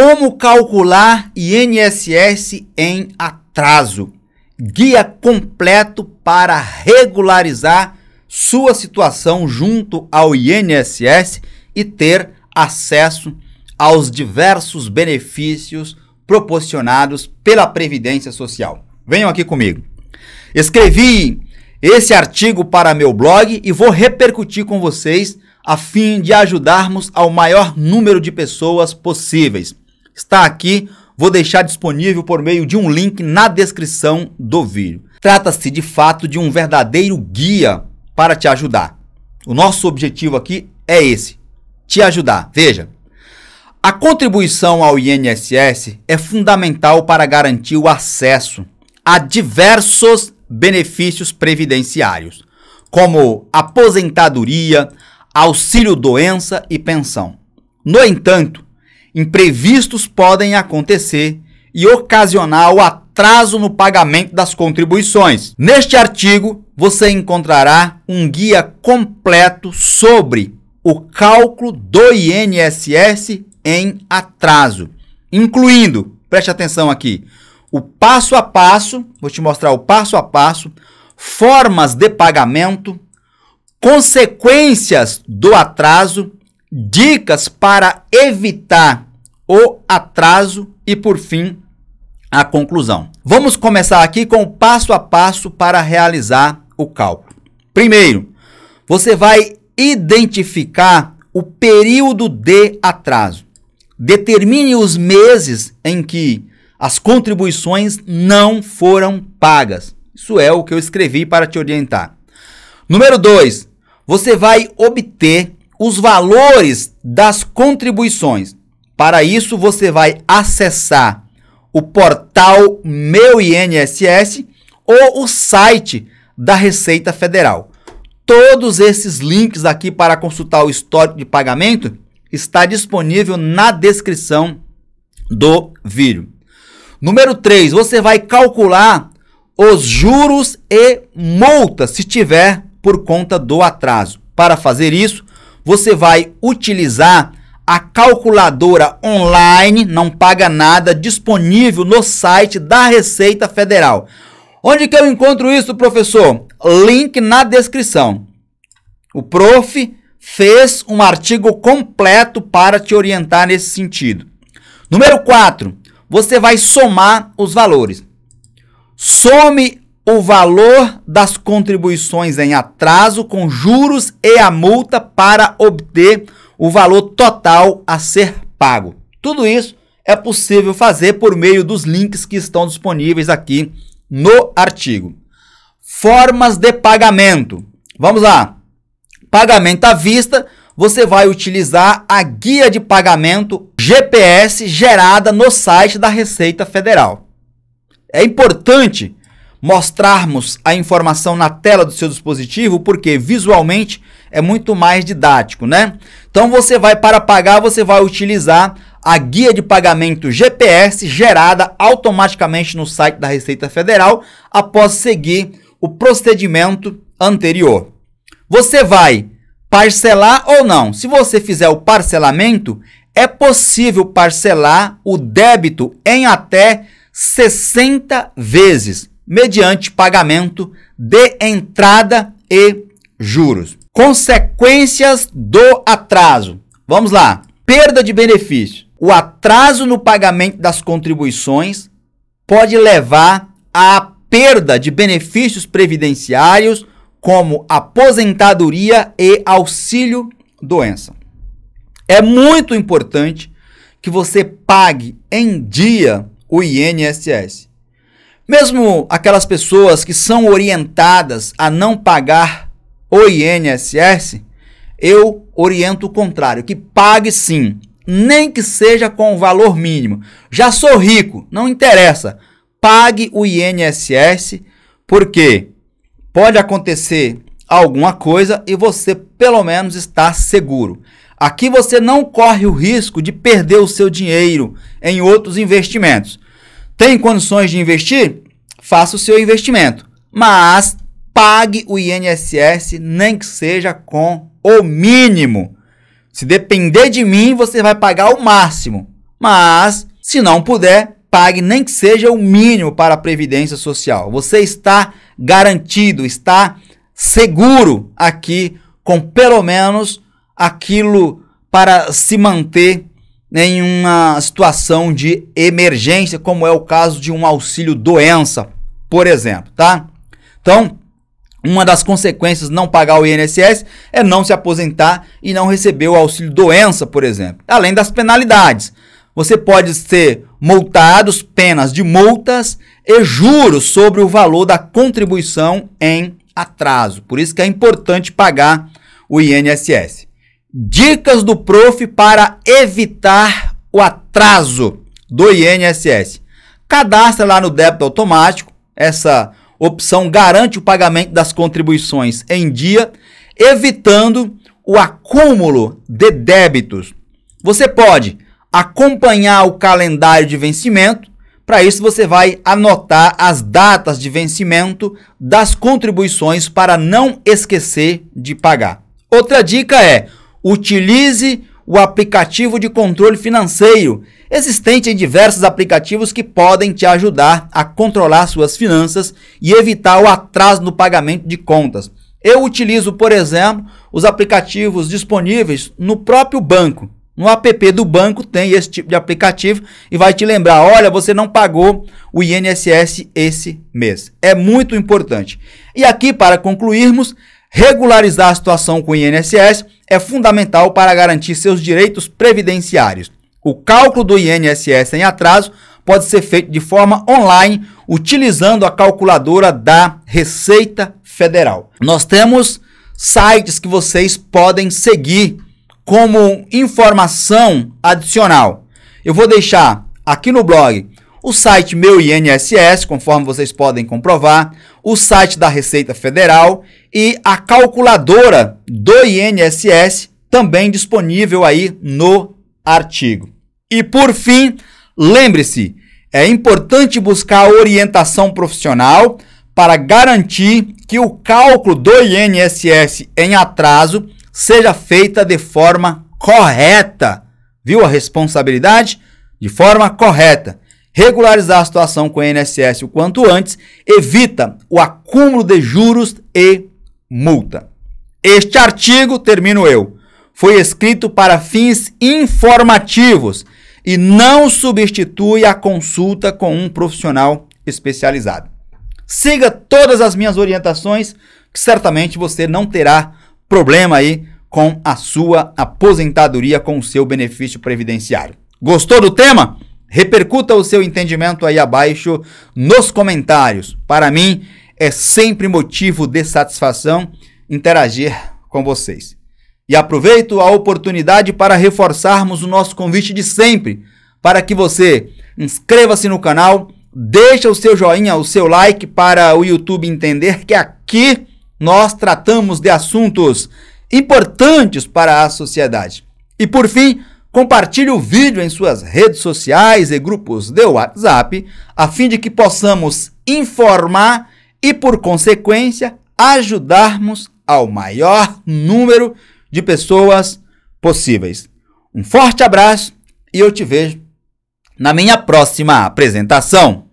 Como calcular INSS em atraso? Guia completo para regularizar sua situação junto ao INSS e ter acesso aos diversos benefícios proporcionados pela Previdência Social. Venham aqui comigo. Escrevi esse artigo para meu blog e vou repercutir com vocês a fim de ajudarmos ao maior número de pessoas possíveis está aqui, vou deixar disponível por meio de um link na descrição do vídeo. Trata-se de fato de um verdadeiro guia para te ajudar. O nosso objetivo aqui é esse: te ajudar. Veja, a contribuição ao INSS é fundamental para garantir o acesso a diversos benefícios previdenciários, como aposentadoria, auxílio doença e pensão. No entanto, imprevistos podem acontecer e ocasionar o atraso no pagamento das contribuições. Neste artigo, você encontrará um guia completo sobre o cálculo do INSS em atraso, incluindo, preste atenção aqui, o passo a passo, vou te mostrar o passo a passo, formas de pagamento, consequências do atraso, dicas para evitar o atraso e, por fim, a conclusão. Vamos começar aqui com o passo a passo para realizar o cálculo. Primeiro, você vai identificar o período de atraso. Determine os meses em que as contribuições não foram pagas. Isso é o que eu escrevi para te orientar. Número 2, você vai obter os valores das contribuições. Para isso, você vai acessar o portal Meu INSS ou o site da Receita Federal. Todos esses links aqui para consultar o histórico de pagamento está disponível na descrição do vídeo. Número 3, você vai calcular os juros e multas se tiver por conta do atraso. Para fazer isso, você vai utilizar a calculadora online, não paga nada, disponível no site da Receita Federal. Onde que eu encontro isso, professor? Link na descrição. O prof fez um artigo completo para te orientar nesse sentido. Número 4, você vai somar os valores. Some o valor das contribuições em atraso com juros e a multa para obter o valor total a ser pago. Tudo isso é possível fazer por meio dos links que estão disponíveis aqui no artigo. Formas de pagamento. Vamos lá. Pagamento à vista, você vai utilizar a guia de pagamento GPS gerada no site da Receita Federal. É importante mostrarmos a informação na tela do seu dispositivo, porque visualmente é muito mais didático, né? Então você vai para pagar, você vai utilizar a guia de pagamento GPS gerada automaticamente no site da Receita Federal após seguir o procedimento anterior. Você vai parcelar ou não? Se você fizer o parcelamento, é possível parcelar o débito em até 60 vezes mediante pagamento de entrada e juros. Consequências do atraso. Vamos lá. Perda de benefício. O atraso no pagamento das contribuições pode levar à perda de benefícios previdenciários como aposentadoria e auxílio doença. É muito importante que você pague em dia o INSS. Mesmo aquelas pessoas que são orientadas a não pagar o INSS, eu oriento o contrário, que pague sim, nem que seja com o valor mínimo. Já sou rico, não interessa. Pague o INSS, porque pode acontecer alguma coisa e você pelo menos está seguro. Aqui você não corre o risco de perder o seu dinheiro em outros investimentos. Tem condições de investir? Faça o seu investimento, mas pague o INSS, nem que seja com o mínimo. Se depender de mim, você vai pagar o máximo. Mas, se não puder, pague nem que seja o mínimo para a Previdência Social. Você está garantido, está seguro aqui com pelo menos aquilo para se manter né, em uma situação de emergência, como é o caso de um auxílio doença, por exemplo, tá? Então, uma das consequências não pagar o INSS é não se aposentar e não receber o auxílio doença, por exemplo. Além das penalidades, você pode ser multado, penas de multas e juros sobre o valor da contribuição em atraso. Por isso que é importante pagar o INSS. Dicas do prof para evitar o atraso do INSS. Cadastre lá no débito automático. Essa opção garante o pagamento das contribuições em dia, evitando o acúmulo de débitos. Você pode acompanhar o calendário de vencimento. Para isso, você vai anotar as datas de vencimento das contribuições para não esquecer de pagar. Outra dica é Utilize o aplicativo de controle financeiro, existente em diversos aplicativos que podem te ajudar a controlar suas finanças e evitar o atraso no pagamento de contas. Eu utilizo, por exemplo, os aplicativos disponíveis no próprio banco. No app do banco tem esse tipo de aplicativo e vai te lembrar: olha, você não pagou o INSS esse mês. É muito importante. E aqui, para concluirmos, regularizar a situação com o INSS é fundamental para garantir seus direitos previdenciários. O cálculo do INSS em atraso pode ser feito de forma online utilizando a calculadora da Receita Federal. Nós temos sites que vocês podem seguir como informação adicional. Eu vou deixar aqui no blog o site Meu INSS, conforme vocês podem comprovar, o site da Receita Federal e a calculadora do INSS também disponível aí no artigo. E por fim, lembre-se, é importante buscar orientação profissional para garantir que o cálculo do INSS em atraso seja feita de forma correta. Viu a responsabilidade? De forma correta. Regularizar a situação com o INSS o quanto antes evita o acúmulo de juros e multa. Este artigo, termino eu, foi escrito para fins informativos e não substitui a consulta com um profissional especializado. Siga todas as minhas orientações, que certamente você não terá problema aí com a sua aposentadoria, com o seu benefício previdenciário. Gostou do tema? Repercuta o seu entendimento aí abaixo nos comentários. Para mim, é sempre motivo de satisfação interagir com vocês. E aproveito a oportunidade para reforçarmos o nosso convite de sempre, para que você inscreva-se no canal, deixa o seu joinha, o seu like para o YouTube entender que aqui nós tratamos de assuntos importantes para a sociedade. E por fim, compartilhe o vídeo em suas redes sociais e grupos de WhatsApp, a fim de que possamos informar e, por consequência, ajudarmos ao maior número de pessoas possíveis. Um forte abraço e eu te vejo na minha próxima apresentação.